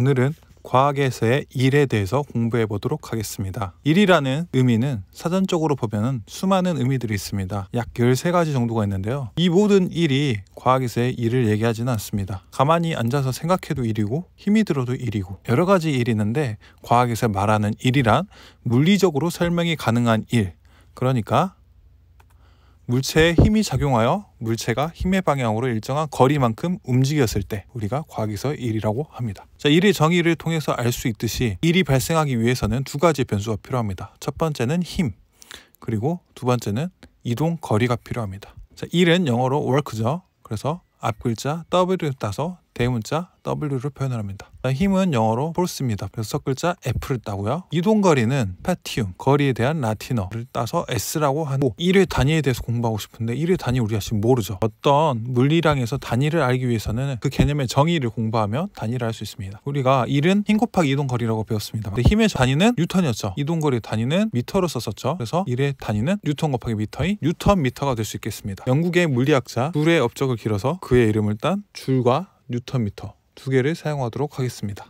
오늘은 과학에서의 일에 대해서 공부해 보도록 하겠습니다. 일이라는 의미는 사전적으로 보면 수많은 의미들이 있습니다. 약 13가지 정도가 있는데요. 이 모든 일이 과학에서의 일을 얘기하지는 않습니다. 가만히 앉아서 생각해도 일이고 힘이 들어도 일이고 여러 가지 일이 있는데 과학에서 말하는 일이란 물리적으로 설명이 가능한 일 그러니까 물체에 힘이 작용하여 물체가 힘의 방향으로 일정한 거리만큼 움직였을 때 우리가 과학에서 1이라고 합니다. 자, 일의 정의를 통해서 알 수 있듯이 1이 발생하기 위해서는 두 가지 변수가 필요합니다. 첫 번째는 힘, 그리고 두 번째는 이동 거리가 필요합니다. 자, 일은 영어로 work죠. 그래서 앞글자 W 따서 대문자 W로 표현을 합니다. 힘은 영어로 force입니다. 그래 글자 F를 따고요. 이동거리는 patium, 거리에 대한 라틴어를 따서 S라고 하고 1회 단위에 대해서 공부하고 싶은데 1회 단위 우리가 지금 모르죠. 어떤 물리량에서 단위를 알기 위해서는 그 개념의 정의를 공부하면 단위를 알 수 있습니다. 우리가 1은 힘 곱하기 이동거리라고 배웠습니다. 근데 힘의 단위는 뉴턴이었죠. 이동거리의 단위는 미터로 썼었죠. 그래서 1의 단위는 뉴턴 곱하기 미터인 뉴턴 미터가 될 수 있겠습니다. 영국의 물리학자 둘의 업적을 길어서 그의 이름을 딴 줄과 뉴턴미터 두 개를 사용하도록 하겠습니다.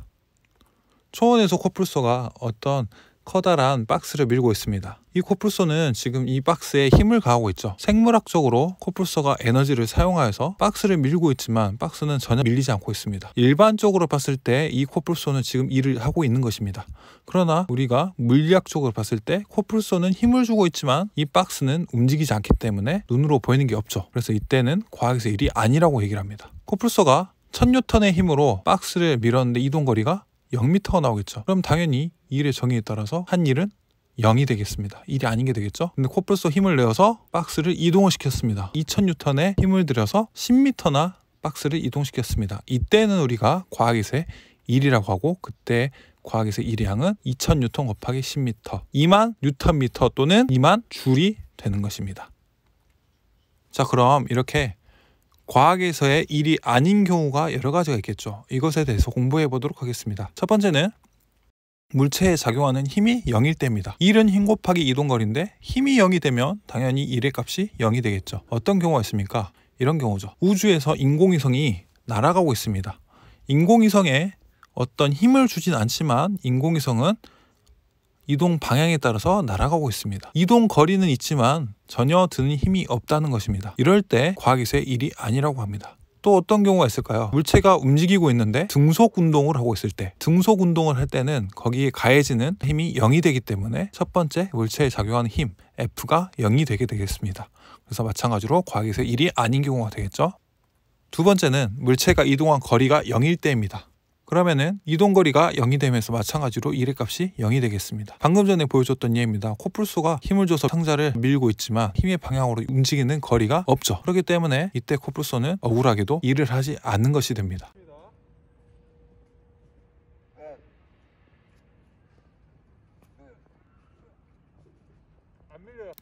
초원에서 코뿔소가 어떤 커다란 박스를 밀고 있습니다. 이 코뿔소는 지금 이 박스에 힘을 가하고 있죠. 생물학적으로 코뿔소가 에너지를 사용하여서 박스를 밀고 있지만 박스는 전혀 밀리지 않고 있습니다. 일반적으로 봤을 때 이 코뿔소는 지금 일을 하고 있는 것입니다. 그러나 우리가 물리학적으로 봤을 때 코뿔소는 힘을 주고 있지만 이 박스는 움직이지 않기 때문에 눈으로 보이는 게 없죠. 그래서 이때는 과학에서 일이 아니라고 얘기를 합니다. 코뿔소가 1000뉴턴의 힘으로 박스를 밀었는데 이동 거리가 0m가 나오겠죠. 그럼 당연히 일의 정의에 따라서 한 일은 0이 되겠습니다. 일이 아닌 게 되겠죠? 근데 코뿔소 힘을 내어서 박스를 이동을 시켰습니다. 2000뉴턴의 힘을 들여서 10m나 박스를 이동시켰습니다. 이때는 우리가 과학에서의 1이라고 하고 그때 과학에서 일량은 2000뉴턴 곱하기 10m, 2만 뉴턴미터 또는 2만 줄이 되는 것입니다. 자 그럼 이렇게 과학에서의 일이 아닌 경우가 여러 가지가 있겠죠. 이것에 대해서 공부해 보도록 하겠습니다. 첫 번째는 물체에 작용하는 힘이 0일 때입니다. 1은 힘 곱하기 이동거리인데 힘이 0이 되면 당연히 1의 값이 0이 되겠죠. 어떤 경우가 있습니까? 이런 경우죠. 우주에서 인공위성이 날아가고 있습니다. 인공위성에 어떤 힘을 주진 않지만 인공위성은 이동 방향에 따라서 날아가고 있습니다. 이동 거리는 있지만 전혀 드는 힘이 없다는 것입니다. 이럴 때과학기서의 일이 아니라고 합니다. 또 어떤 경우가 있을까요? 물체가 움직이고 있는데 등속 운동을 하고 있을 때 등속 운동을 할 때는 거기에 가해지는 힘이 0이 되기 때문에 첫 번째 물체에 작용하는 힘 F가 0이 되게 되겠습니다. 그래서 마찬가지로 과학에서 일이 아닌 경우가 되겠죠. 두 번째는 물체가 이동한 거리가 0일 때입니다. 그러면은 이동거리가 0이 되면서 마찬가지로 1의 값이 0이 되겠습니다. 방금 전에 보여줬던 예입니다. 코뿔소가 힘을 줘서 상자를 밀고 있지만 힘의 방향으로 움직이는 거리가 없죠. 그렇기 때문에 이때 코뿔소는 억울하게도 일을 하지 않는 것이 됩니다.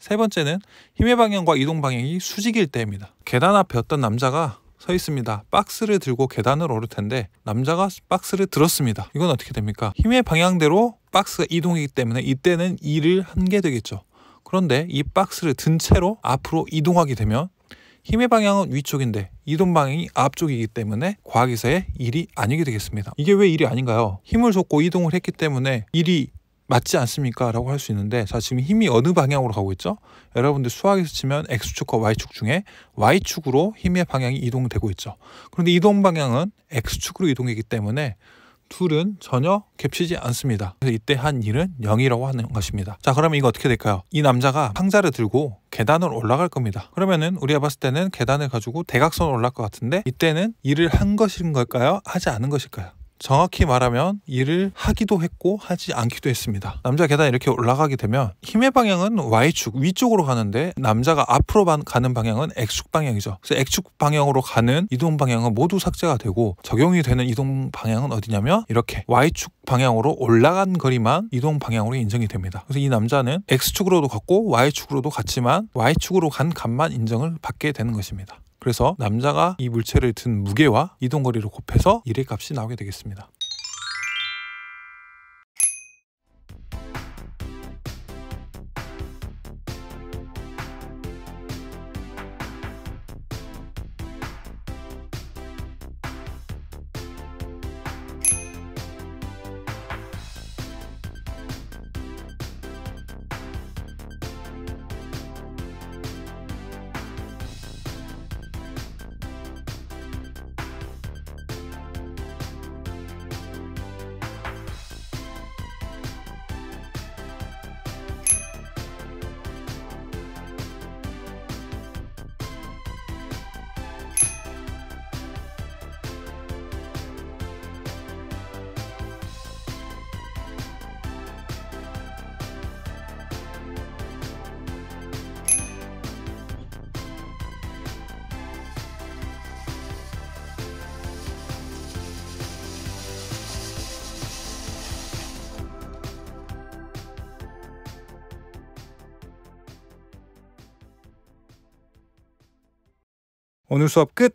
세 번째는 힘의 방향과 이동 방향이 수직일 때입니다. 계단 앞에 어떤 남자가 서 있습니다. 박스를 들고 계단을 오를 텐데 남자가 박스를 들었습니다. 이건 어떻게 됩니까? 힘의 방향대로 박스가 이동이기 때문에 이때는 일을 한 게 되겠죠. 그런데 이 박스를 든 채로 앞으로 이동하게 되면 힘의 방향은 위쪽인데 이동 방향이 앞쪽이기 때문에 과학에서의 일이 아니게 되겠습니다. 이게 왜 일이 아닌가요? 힘을 줬고 이동을 했기 때문에 일이 맞지 않습니까? 라고 할 수 있는데 자 지금 힘이 어느 방향으로 가고 있죠? 여러분들 수학에서 치면 X축과 Y축 중에 Y축으로 힘의 방향이 이동되고 있죠. 그런데 이동 방향은 X축으로 이동되기 때문에 둘은 전혀 겹치지 않습니다. 그래서 이때 한 일은 0이라고 하는 것입니다. 자 그러면 이거 어떻게 될까요? 이 남자가 상자를 들고 계단을 올라갈 겁니다. 그러면은 우리가 봤을 때는 계단을 가지고 대각선 올라갈 것 같은데 이때는 일을 한 것인 걸까요? 하지 않은 것일까요? 정확히 말하면 일을 하기도 했고 하지 않기도 했습니다. 남자 계단 이렇게 올라가게 되면 힘의 방향은 Y축 위쪽으로 가는데 남자가 앞으로 가는 방향은 X축 방향이죠. 그래서 X축 방향으로 가는 이동 방향은 모두 삭제가 되고 적용이 되는 이동 방향은 어디냐면 이렇게 Y축 방향으로 올라간 거리만 이동 방향으로 인정이 됩니다. 그래서 이 남자는 X축으로도 갔고 Y축으로도 갔지만 Y축으로 간 값만 인정을 받게 되는 것입니다. 그래서 남자가 이 물체를 든 무게와 이동거리를 곱해서 1의 값이 나오게 되겠습니다. 오늘 수업 끝!